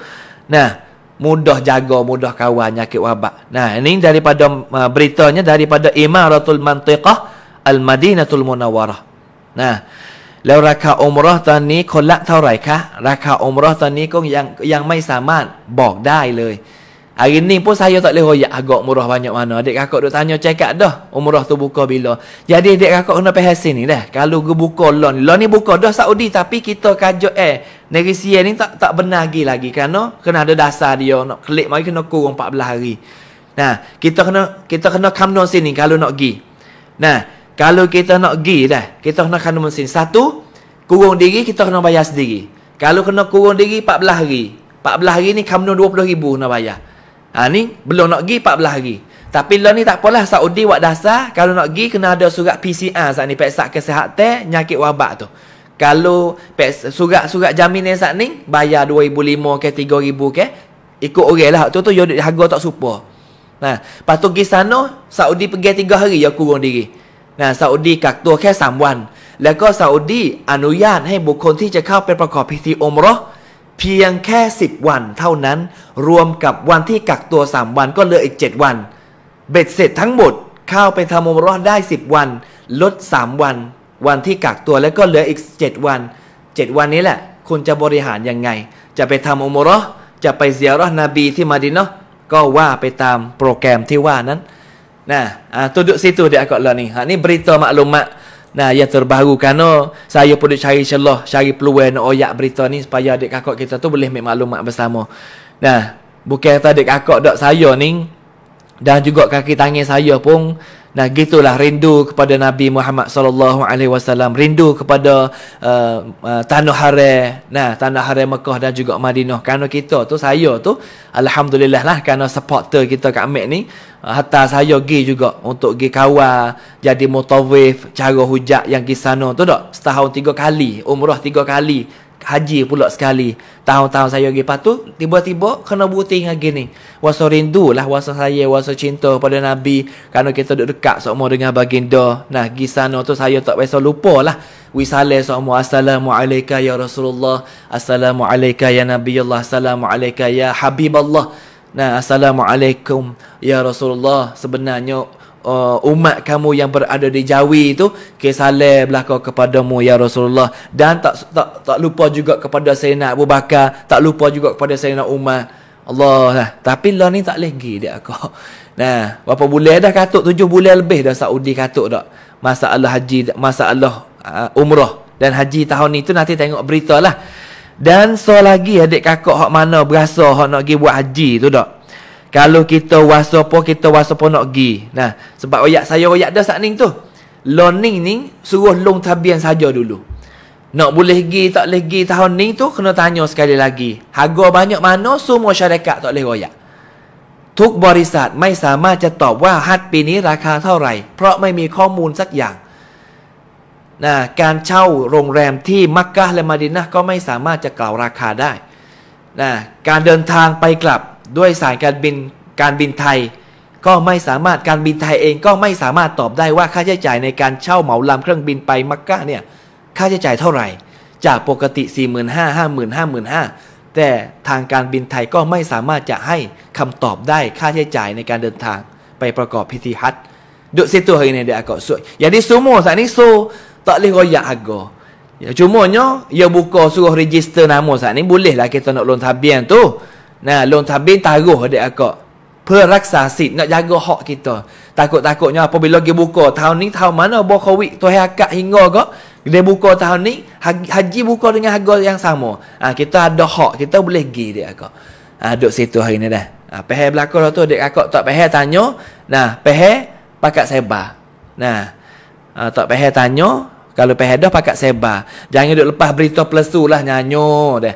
Nah, mudah jaga, mudah kawal nyakit wabak. Nah, ini daripada uh, beritanya daripada Imaratul Mantiqah Al-Madinatul Munawarah. Nah, lalu raka umrah tahun ni kolak tau raika. Raka umrah tahun ni kong yang, yang mai saman. Bok dai leh. Hari ni pun saya tak boleh royak agak murah banyak mana. Adik kakak duk tanya cekak dah. Umrah tu buka bila. Jadi adik kakak kena pergi sini dah. Kalau ke buka lon. Lon ni buka dah Saudi. Tapi kita kajo eh. Negeri Sien ni tak tak benar lagi lagi. Kerana kena ada dasar dia. Nak klik mari kena kurung 14 hari. Nah, kita kena kita kena come down sini kalau nak gi. Nah, kalau kita nak gi dah. Kita kena come down sini. Satu, kurung diri kita kena bayar sendiri. Kalau kena kurung diri 14 hari. 14 hari ni come down 20 ribu nak bayar. Ha, ni belum nak pergi 14 hari. Tapi lah ni tak apalah Saudi buat dasar. Kalau nak pergi kena ada surat PCR ha, saat ni. Peksa teh, nyakit wabak tu. Kalau e surat-surat jaminan saat ni bayar RM2,500 ke RM3,000 ke. Ikut orang lah. Tu tu harga tak super. Nah, ha, lepas tu pergi sana Saudi pergi 3 hari ya kurung diri. Nah, ha, Saudi kaktu ke bulan. Lepas Saudi anuyan hai bukun ti cekau perpakar piti umrah. เพียงแค่ 10 วันเท่านั้น รวมกับวันที่กักตัว 3 วันก็เหลืออีก 7 วัน เบ็ดเสร็จทั้งหมดเข้าไปทำมุมรอดได้ 10 วัน ลด 3 วัน วันที่กักตัวแล้วก็เหลืออีก7วัน 7 วันนี้แหละ คุณจะบริหารยังไง จะไปทำอุมรอจะไปเสียรอนาบีที่มาดินเนาะก็ว่าไปตามโปรแกรมที่ว่านั้นนะตัวดุซิตัวเดียก็เลยนี่ฮะนี่บริ r ตมาลุมะ Nah, ya terbaru kerana saya pun nak cari celah, cari peluang nak oyak berita ni supaya adik kakak kita tu boleh ambil maklumat bersama. Nah, bukan kata adik kakak dak saya ni dan juga kaki tangan saya pun Nah gitulah rindu kepada Nabi Muhammad sallallahu alaihi wasallam, rindu kepada uh, uh, tanah haram. Nah, tanah haram Mekah dan juga Madinah. Karena kita tu saya tu alhamdulillah lah karena supporter kita kat Mek ni uh, hatta saya pergi juga untuk pergi kawal jadi motivif cara hujak yang ke tu dok setahun tiga kali umrah tiga kali haji pula sekali tahun-tahun saya pergi patu tiba-tiba kena buti dengan gini wasa rindu lah wasa saya wasa cinta pada Nabi kerana kita duduk dekat semua dengan baginda nah pergi sana tu saya tak biasa lupa lah wisale semua Assalamualaikum ya Rasulullah Assalamualaikum ya Nabi Allah Assalamualaikum ya Habib Allah nah Assalamualaikum ya Rasulullah sebenarnya uh, umat kamu yang berada di Jawi itu kesalah kepada mu ya Rasulullah dan tak tak tak lupa juga kepada Sayyidina Abu Bakar tak lupa juga kepada Sayyidina Umar Allah nah, tapi lah ni tak boleh pergi dia aku *laughs* nah berapa bulan dah katuk tujuh bulan lebih dah Saudi katuk dah masalah haji masalah uh, umrah dan haji tahun ni tu nanti tengok berita lah dan so lagi adik kakak hak mana berasa hak nak pergi buat haji tu tak kalau kita wasa kita wasa nak pergi. Nah, sebab oyak saya oyak dah saat ni tu. Learning ni suruh long tabian saja dulu. Nak boleh pergi, tak boleh pergi tahun ni tu, kena tanya sekali lagi. Harga banyak mana, semua syarikat tak boleh royak. Tuk borisat, mai sama jatuh, wah, hat pini raka tau rai. Prok mai mi komun sak yang. Nah, kan caw rong rem ti makkah le madinah, kau mai sama jatuh raka dai. Nah, kan dan tang pai klap, ด้วยสายการบินการบินไทย ก็ไม่สามารถการบินไทยเองก็ไม่สามารถตอบได้ว่าค่าใช้จ่ายในการเช่าเหมาลำเครื่องบินไปมักกะเนี่ยค่าใช้จ่ายเท่าไหร่จากปกติ4 5 0 0 0 5 0 0 0 5 5 0แต่ทางการบินไทยก็ไม่สามารถจะให้คำตอบได้ค่าใช้จ่ายในการเดินทางไปประกอบพิธีฮัทดุสิตัวเฮนเดอ r i ni d ย a akak s u ส u h Jadi semua ล a ก t ni า o t ย่า o l e โม o y a k ุโก g a Ya, cumanya, ia b ส k a suruh register n a น a ลนท t ni. b o น e h Nah, long sabin taruh adik aku. Peraksa sit nak jaga hak kita. Takut-takutnya apabila dia buka tahun ni, tahun mana buah kawik tu akak hingga ke. Dia buka tahun ni, haji buka dengan harga yang sama. Ha, kita ada hak, kita boleh pergi adik aku. Ha, situ hari ni dah. Ha, peher belakang tu adik aku tak peher tanya. Nah, peher pakat seba. Nah, ha, tak peher tanya. Kalau peher dah pakat sebar. Jangan duduk lepas berita plesu lah nyanyo dah.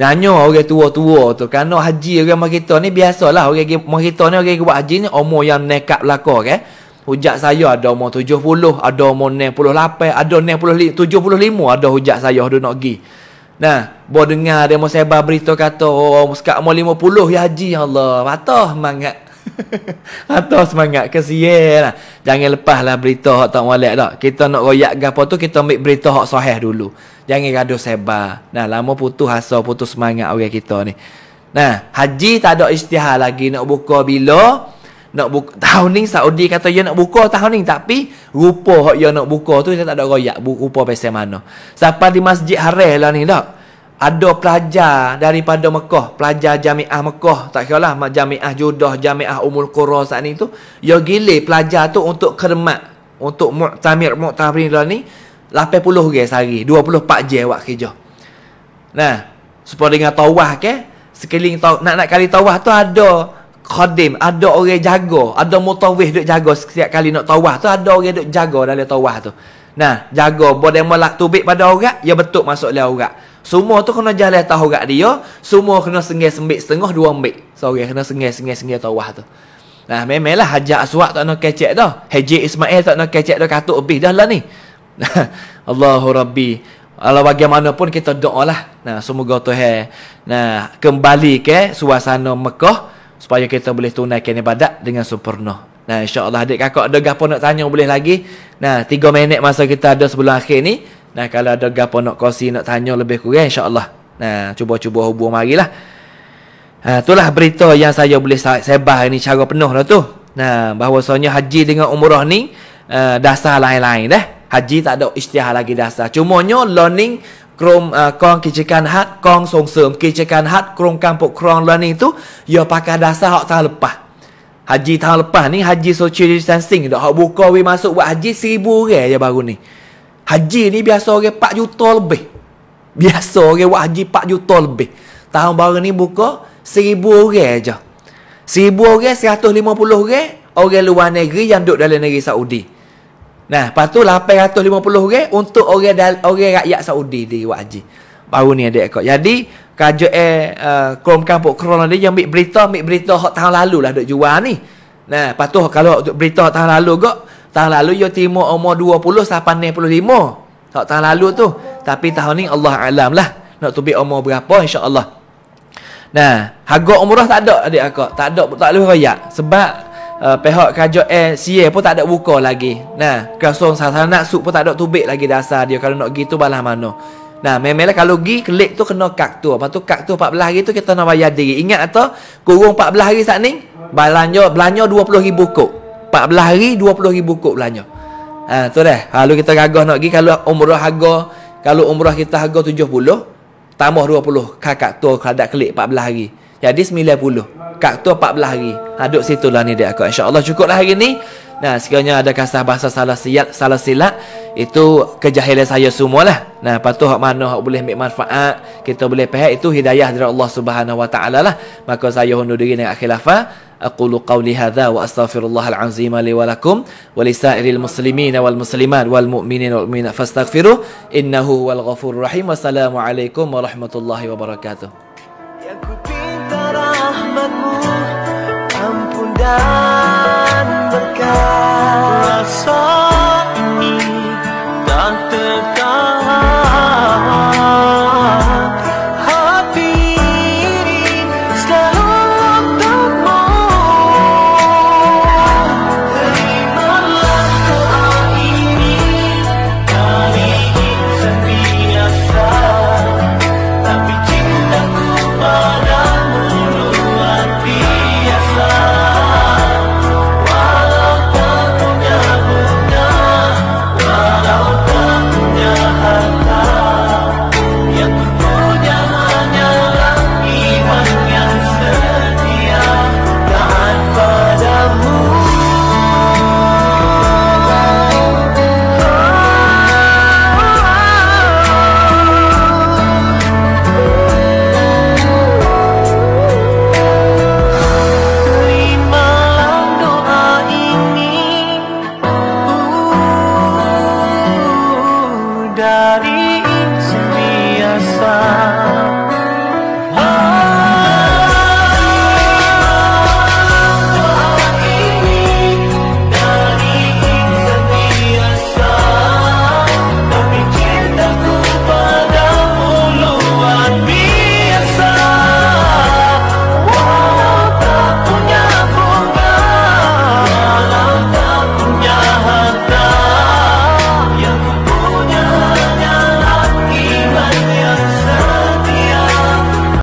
Nanya lah orang tua-tua tu Kerana haji orang mahu kita ni Biasalah orang mahu kita ni Orang buat haji ni Umur yang nekat belakang kan okay? Hujak saya ada umur 70 Ada umur 68 Ada 60, 75 Ada hujak saya Dia nak pergi Nah Buat dengar dia mahu sebar berita kata Oh sekat umur 50 ya haji Ya Allah Patah semangat *laughs* Patah semangat Kesian lah Jangan lepas lah berita Tak boleh tak Kita nak royak gapo tu Kita ambil berita Hak sahih dulu Jangan gaduh sebar. Nah, lama putus hasa, putus semangat orang kita ni. Nah, haji tak ada istihar lagi nak buka bila? Nak buka *laughs* tahun ni Saudi kata dia ya nak buka tahun ni tapi rupa hak dia ya nak buka tu dia tak ada royak rupa pasal mana. Siapa di Masjid Harah lah ni dak? Ada pelajar daripada Mekah, pelajar Jamiah Mekah, tak kira lah Jamiah Judah, Jamiah Umul Qura saat ni tu, dia ya gile pelajar tu untuk kermat, untuk muktamir muktamir lah ni, 80 ge sehari, 24 je awak kerja. Nah, supaya dengan tawah ke, sekeliling taw- nak nak kali tawah tu ada khadim, ada orang jaga, ada mutawih duk jaga setiap kali nak tawah tu ada orang duk jaga dalam tawah tu. Nah, jaga bodoh melak tubik pada orang, ya betul masuk dia orang. Semua tu kena jalan tahu orang dia, semua kena sengih sembik setengah dua mbik. So orang kena sengih sengih sengih tawah tu. Nah, memanglah hajar aswak tak nak kecek dah. Haji Ismail tak nak kecek dah katuk lebih dah lah ni. *laughs* Allahu Rabbi. Kalau bagaimanapun kita doa lah. Nah, semoga Tuhan nah, kembali ke suasana Mekah supaya kita boleh tunaikan ibadat dengan sempurna. Nah, insyaAllah adik kakak ada gapa nak tanya boleh lagi. Nah, tiga minit masa kita ada sebelum akhir ni. Nah, kalau ada gapa nak kasi nak tanya lebih kurang insyaAllah. Nah, cuba-cuba hubung lagi lah. Ha, itulah berita yang saya boleh sebar ni cara penuh lah tu. Nah, bahawasanya haji dengan umrah ni uh, dasar lain-lain dah. Eh? haji tak ada istihar lagi dasar. Cumanya learning krom uh, kong kicikan hat kong song sem kicikan hat krom kampuk krong learning tu yo ya pakai dasar hak tahun lepas. Haji tahun lepas ni haji social distancing dak hak buka we masuk buat haji 1000 orang aja baru ni. Haji ni biasa orang 4 juta lebih. Biasa orang buat haji 4 juta lebih. Tahun baru ni buka 1000 orang aja. 1000 orang 150 orang orang luar negeri yang duduk dalam negeri Saudi. Nah, lepas tu 850 orang untuk orang orang rakyat Saudi di Waji. Baru ni ada ekor. Jadi kajo eh uh, kom kampuk krona ni yang ambil berita, ambil berita hak tahun lalu lah dok jual ni. Nah, lepas tu kalau berita tahun lalu gak tahun lalu yo timo umur 20 sampai 65. Tak tahun lalu tu. Tapi tahun ni Allah alam lah. Nak tubik umur berapa insya-Allah. Nah, harga umrah tak ada adik aku. Tak ada tak lalu royak. Sebab uh, eh, pihak kajak eh, CA pun tak ada buka lagi. Nah, kasung sana nak sup pun tak ada tubik lagi dasar dia kalau nak pergi tu balah mana. Nah, memanglah kalau pergi klik tu kena kak tu. Lepas tu kak tu 14 hari tu kita nak bayar diri. Ingat atau kurung 14 hari saat ni? Belanja, belanja 20 ribu kok. 14 hari 20 ribu kok belanja. Ha, tu dah. Kalau ha, kita gagah nak pergi kalau umrah harga, kalau umrah kita harga 70, tambah 20 kakak tu kalau tak klik 14 hari. Jadi 90. Kak tu 14 hari. Ha duk situlah ni dia aku. Insya-Allah cukuplah hari ni. Nah, sekiranya ada kasar bahasa salah silat, salah silat itu kejahilan saya semua lah. Nah, patu hak mana hak boleh ambil manfaat, kita boleh pahit itu hidayah dari Allah Subhanahu wa taala lah. Maka saya hendak diri dengan khilafah أقول قولي هذا وأستغفر الله العظيم لي ولكم ولسائر المسلمين والمسلمات والمؤمنين والمؤمنات فاستغفروه إنه هو الغفور الرحيم والسلام عليكم ورحمة الله وبركاته dan berkat Rasa ini tak tertahan